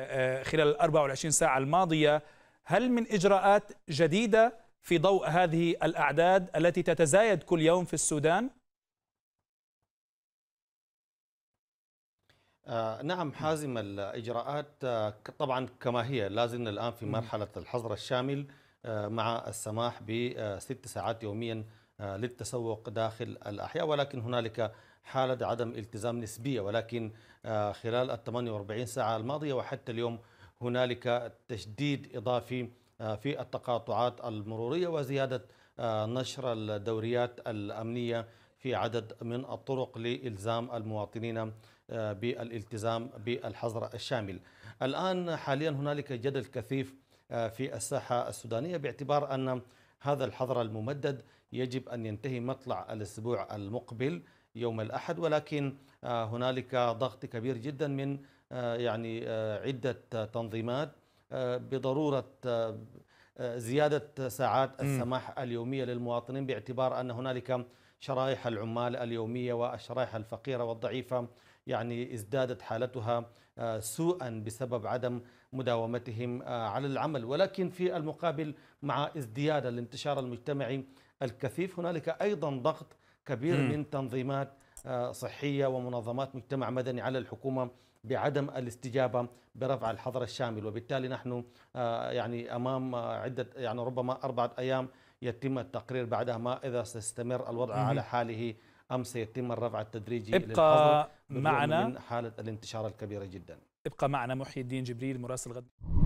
آه، خلال ال 24 ساعة الماضية هل من إجراءات جديدة في ضوء هذه الأعداد التي تتزايد كل يوم في السودان؟ آه، نعم حازم الإجراءات آه، طبعا كما هي لازلنا الآن في مرحلة الحظر الشامل مع السماح بست ساعات يوميا آه، للتسوق داخل الأحياء ولكن هنالك حالة عدم التزام نسبية ولكن آه، خلال ال 48 ساعة الماضية وحتى اليوم هنالك تشديد إضافي آه، في التقاطعات المرورية وزيادة نشر الدوريات الأمنية في عدد من الطرق لإلزام المواطنين بالالتزام بالحظر الشامل الآن حاليا هنالك جدل كثيف في الساحة السودانية باعتبار أن هذا الحظر الممدد يجب أن ينتهي مطلع الأسبوع المقبل يوم الأحد ولكن آه، هنالك ضغط كبير جدا من آه، يعني آه، عدة تنظيمات بضرورة آه، زيادة ساعات السماح اليومية للمواطنين باعتبار أن هنالك شرائح العمال اليومية والشرائح الفقيرة والضعيفة يعني ازدادت حالتها آه، سوءا بسبب عدم مداومتهم آه، على العمل ولكن في المقابل مع ازدياد الانتشار المجتمعي الكثيف هنالك أيضا ضغط كبير من تنظيمات صحية ومنظمات مجتمع مدني على الحكومة بعدم الاستجابة برفع الحظر الشامل وبالتالي نحن آه، يعني أمام آه، عدة يعني ربما أربعة أيام يتم التقرير بعدها ما إذا سيستمر الوضع على حاله أم سيتم الرفع التدريجي ابقى معنا من حالة الانتشار الكبيرة جدا ابقى معنا محي الدين جبريل مراسل غد